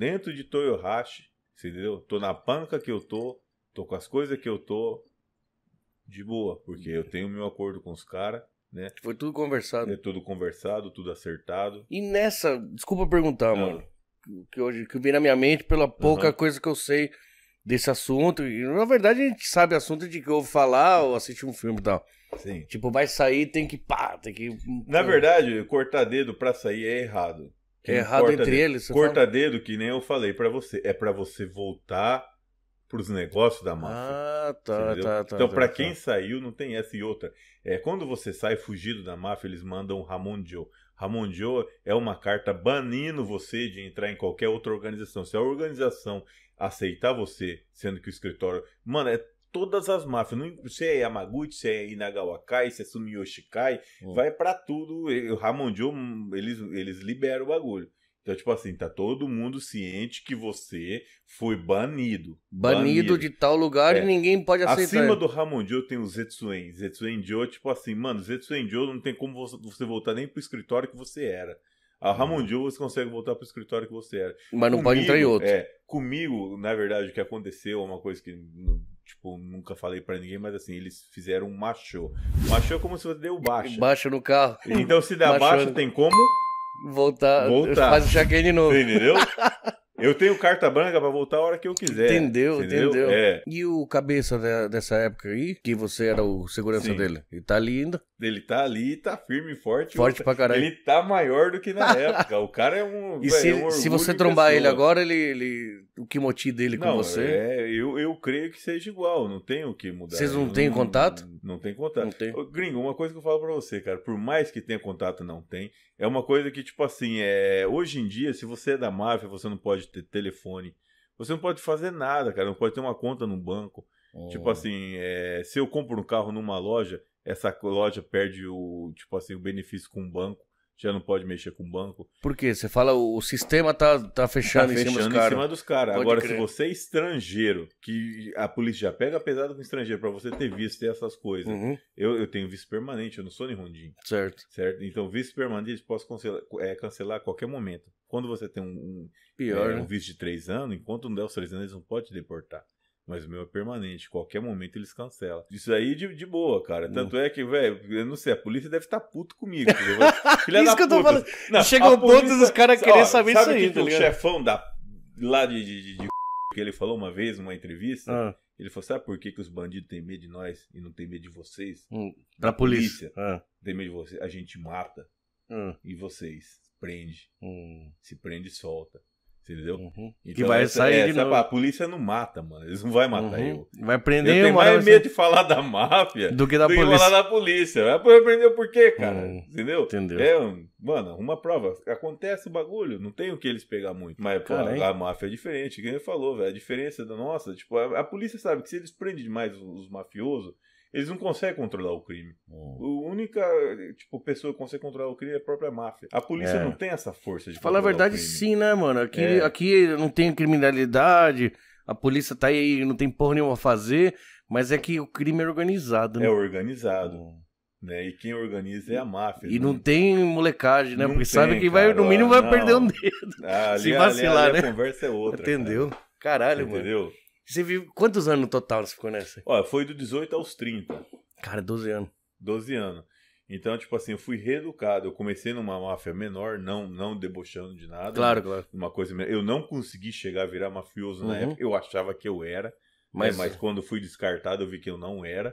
dentro de Toyohashi, entendeu? Tô na panca que eu tô, tô com as coisas que eu tô, de boa, porque eu tenho meu acordo com os caras, né? Foi tudo conversado. É tudo conversado, tudo acertado. E nessa, desculpa perguntar, Não. Ah. mano, que hoje que vem na minha mente pela pouca uhum. coisa que eu sei desse assunto. E na verdade a gente sabe assunto de que vou falar ou assistir um filme e tal. Sim. Tipo, vai sair, tem que pá, tem que. Na verdade, cortar dedo pra sair é errado. É errado entre eles. Corta fala? dedo, que nem eu falei para você. É para você voltar pros negócios da máfia. Ah, tá, tá, tá, Então, tá, para tá. quem saiu, não tem essa e outra. É, quando você sai fugido da máfia, eles mandam o Ramon Joe. Ramon Joe é uma carta banindo você de entrar em qualquer outra organização. Se a organização aceitar você, sendo que o escritório. Mano, é todas as máfias. Se é Yamaguchi, se é Inagawa Kai, se é Sumiyoshikai, hum. vai para tudo. O Ramon Joe, hum, eles, eles liberam o bagulho. Então, tipo assim, tá todo mundo ciente que você foi banido. Banido, banido. de tal lugar é. e ninguém pode aceitar. Acima do Ramon Joe tem o Zetsuen. Zetsuen Joe, tipo assim, mano, Zetsuen Joe não tem como você voltar nem pro escritório que você era. A hum. Ramon Joe você consegue voltar pro escritório que você era. Mas não comigo, pode entrar em outro. É, comigo, na verdade, o que aconteceu, uma coisa que tipo, nunca falei para ninguém, mas assim, eles fizeram um machô. Machô é como se você deu baixo baixo no carro. Então se dá baixo tem como voltar, voltar. faz o check-in é de novo. Entendeu? Eu tenho carta branca para voltar a hora que eu quiser. Entendeu, entendeu? entendeu. É. E o cabeça de, dessa época aí, que você era o segurança Sim. dele, ele tá ali ainda. Ele tá ali, tá firme e forte. Forte pra caralho. Ele tá maior do que na época. O cara é um. E se, é um se você trombar é ele agora, ele, ele. O kimoti dele com não, você. É, eu, eu creio que seja igual. Não tem o que mudar. Vocês não, têm contato? Não, não, tem contato. Não tem. Gringo, uma coisa que eu falo pra você, cara, por mais que tenha contato, não tem. É uma coisa que, tipo assim, é, hoje em dia, se você é da máfia, você não pode ter telefone. Você não pode fazer nada, cara. Não pode ter uma conta no banco. Oh. Tipo assim, é, se eu compro um carro numa loja, essa loja perde o, tipo assim, o benefício com o banco já não pode mexer com o banco. Por quê? Você fala o sistema tá, tá fechando, tá fechando em cima dos caras. em cima dos caras. Agora, crer. se você é estrangeiro, que a polícia já pega pesado com estrangeiro, para você ter visto, ter essas coisas. Uhum. Eu, eu tenho visto permanente, eu não sou nem rondinho. Certo. Certo? Então, visto permanente posso cancelar, é, cancelar a qualquer momento. Quando você tem um, um, Pior, é, um né? visto de três anos, enquanto não der os três anos, eles não podem te deportar. Mas o meu é permanente. Qualquer momento eles cancelam. Isso aí de, de boa, cara. Tanto é que, velho, eu não sei, a polícia deve estar tá puto comigo. Filha isso da que eu tô falando. Não, Chega o caras querendo saber sabe isso aí, tá o ligado? chefão da, lá de, de, de, de que ele falou uma vez numa entrevista. Ah. Ele falou: sabe por que, que os bandidos têm medo de nós e não têm medo de vocês? Hum, da polícia. polícia. Ah. Tem medo de vocês. A gente mata. Ah. E vocês. Prende. Hum. Se prende e solta entendeu? Uhum. Então, que vai essa, sair essa, é A polícia não mata, mano. Eles não vão matar uhum. eu. Vai prender eu. Tenho mais você... medo de falar da máfia do que da do polícia. Que falar da polícia. Vai prender por quê, cara? Uhum. Entendeu? Entendeu? É, mano, uma prova. Acontece o bagulho. Não tem o que eles pegar muito. Mas, pô, a máfia é diferente. Quem falou, velho. A diferença da nossa, tipo, a, a polícia sabe que se eles prendem demais os, os mafiosos eles não conseguem controlar o crime. Hum. A única tipo, pessoa que consegue controlar o crime é a própria máfia. A polícia é. não tem essa força de Fala a verdade, sim, né, mano? Aqui, é. aqui não tem criminalidade, a polícia tá aí, não tem porra nenhuma a fazer, mas é que o crime é organizado, né? É organizado. Né? E quem organiza é a máfia. E não, né? não tem molecagem, né? Não Porque tem, sabe que vai, no mínimo vai não. perder um dedo. Ah, ali, se é- é- vacilar, ali, ali é né? A conversa é outra. Entendeu? Cara. Caralho, Entendeu? mano. Entendeu? Você vive quantos anos no total você ficou nessa? Olha, foi do 18 aos 30. Cara, 12 anos. 12 anos. Então, tipo assim, eu fui reeducado. Eu comecei numa máfia menor, não não debochando de nada. Claro, né? claro. Uma coisa Eu não consegui chegar a virar mafioso uhum. na época. Eu achava que eu era. Né? Mas... Né? mas quando fui descartado, eu vi que eu não era.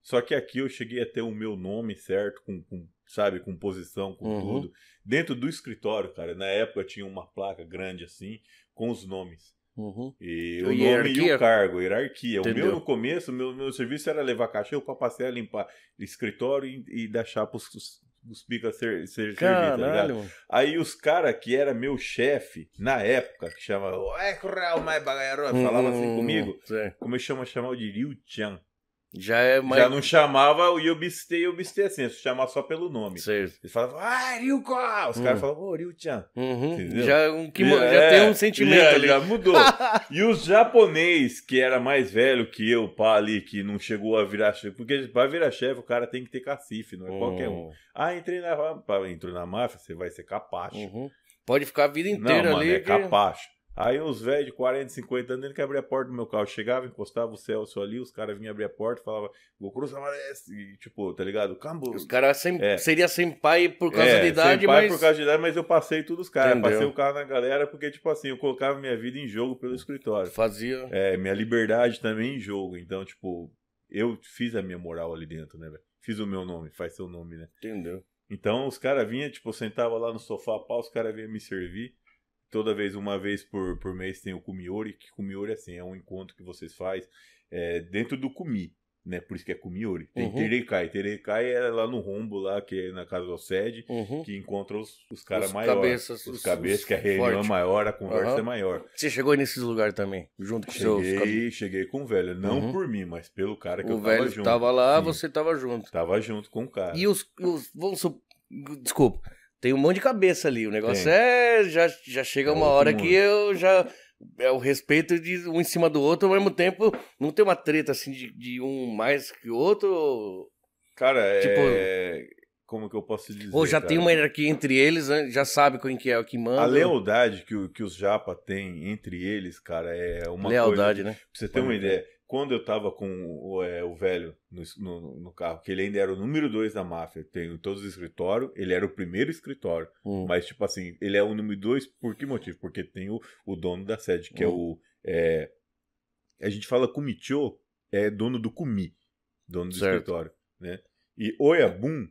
Só que aqui eu cheguei a ter o meu nome certo, com, com sabe, com posição, com uhum. tudo. Dentro do escritório, cara. Na época tinha uma placa grande assim, com os nomes. Uhum. E o, então, nome e o cargo, hierarquia. Entendeu? O meu no começo, meu, meu serviço era levar cachorro pra passear, limpar escritório e, e dar chapa os, os, picas ser, ser servir, tá ligado? Aí os caras que era meu chefe na época, que chamava, é Hum, falava assim hum, comigo, como eu chamo chamar de Liu Chan. Já é mais... Já não chamava o Yubiste e Yubiste é assim, é chamava só pelo nome. Certo. Eles falavam, ah, Ryuko! Os caras hum. falavam, ô, Ryu-chan. Uhum. Já, um, que, já é, tem um sentimento já, é, ali. Já mudou. e os japonês, que era mais velho que eu, pá, ali, que não chegou a virar chefe, porque pra virar chefe o cara tem que ter cacife, não é qualquer um. Hum. Ah, entrei na, entrou na máfia, você vai ser capacho. Uhum. Pode ficar a vida inteira não, ali. Mano, é que... capacho. Aí uns velhos de 40, 50 anos, ele que abria a porta do meu carro. Chegava, encostava o Celso ali, os caras vinham abrir a porta, falava Gol Cruz amarece, e, tipo, tá ligado? Cambo. Os caras sem, é. seria sem pai por causa é, da idade, sem pai mas... por causa de idade, mas eu passei tudo os caras. Passei o carro na galera, porque, tipo assim, eu colocava minha vida em jogo pelo escritório. Fazia. É, minha liberdade também em jogo. Então, tipo, eu fiz a minha moral ali dentro, né, velho? Fiz o meu nome, faz seu nome, né? Entendeu. Então os caras vinham, tipo, sentava lá no sofá, pau, os caras vinham me servir toda vez, uma vez por, por mês, tem o Kumiori, que Kumiori, assim, é um encontro que vocês fazem é, dentro do Kumi, né? Por isso que é Kumiori. Tem uhum. Terekai. Terekai é lá no rombo, lá, que é na casa do sede, uhum. que encontra os, os caras maiores. Cabeças, os, os cabeças, os que é a reunião forte. é maior, a conversa uhum. é maior. Você chegou nesses lugares também, junto com cheguei, seus... Cheguei, cheguei com o velho. Não uhum. por mim, mas pelo cara que o eu tava junto. O velho tava lá, Sim. você tava junto. Tava junto com o cara. E os... os vamos Desculpa tem um monte de cabeça ali. O negócio é. Já, já chega é uma hora que eu já. É o respeito de um em cima do outro, ao mesmo tempo, não tem uma treta assim de, de um mais que o outro. Cara, tipo, é como que eu posso dizer? Ou já cara? tem uma hierarquia entre eles, né? já sabe quem que é o que manda. A lealdade que, que os japa têm entre eles, cara, é uma lealdade, coisa... né? Pra você ter uma ideia, quando eu tava com o, é, o velho no, no, no, carro, que ele ainda era o número dois da máfia, tem todos os escritórios, ele era o primeiro escritório, hum. mas tipo assim, ele é o número dois por que motivo? Porque tem o, o dono da sede, que é hum. é o... É, a gente fala Kumicho, é dono do Kumi, dono do certo. escritório, né? E Oyabun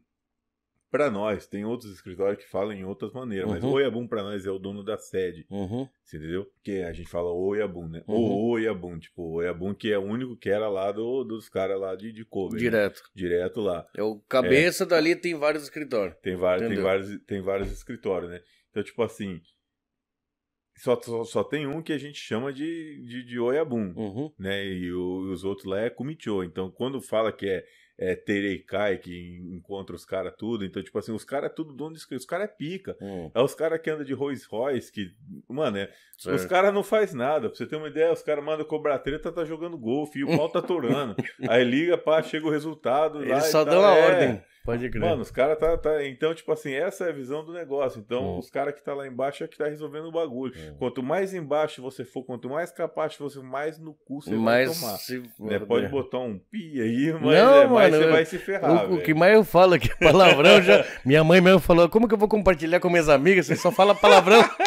para nós. Tem outros escritórios que falam em outras maneiras, uhum. mas Oiabum para nós é o dono da sede. Uhum. Você entendeu? Porque a gente fala Oiabum, né? Uhum. Ou Oiabum, tipo, Oiabum que é o único que era lá do, dos caras lá de, de Kobe. Né? Direto. Né? Direto lá. É o cabeça é. dali tem vários escritórios. Tem vários, tem vários, tem vários escritórios, né? Então, tipo assim, só, só, só, tem um que a gente chama de, de, de Oiabum, uhum. né? E, o, e, os outros lá é Kumicho. Então, quando fala que é, é Tereikai, que encontra os caras tudo, então, tipo assim, os caras é tudo dono de os caras é pica. Uhum. É os caras que andam de Rolls Royce, que, mano, é, os caras não faz nada. Pra você ter uma ideia, os caras mandam cobrar treta, tá jogando golfe, e o pau tá atorando. Aí liga, pá, chega o resultado. Eles só dá dão a é, ordem. Pode crer. Mano, os caras tá, tá. Então, tipo assim, essa é a visão do negócio. Então, hum. os caras que tá lá embaixo é que tá resolvendo o bagulho. Hum. Quanto mais embaixo você for, quanto mais capaz você tipo for, assim, mais no cu você mais vai tomar. Se... Né? Pode botar um pi aí, mas, Não, é, mano, mas você vai se ferrar. O, o, que mais eu falo aqui é palavrão já. Minha mãe mesmo falou: como que eu vou compartilhar com minhas amigas? Você só fala palavrão.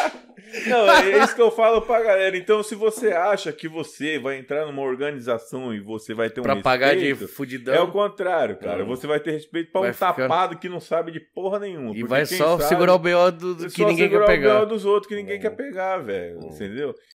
Não, é, é isso que eu falo pra galera. Então, se você acha que você vai entrar numa organização e você vai ter um pra respeito, pagar de fudidão. É o contrário, cara. você vai ter respeito pra um tapado que não sabe de porra nenhuma. E vai só sabe, segurar o BO do, do é que ninguém quer pegar. o BO dos outros que ninguém hum. quer é. pegar, velho. Hum. Entendeu?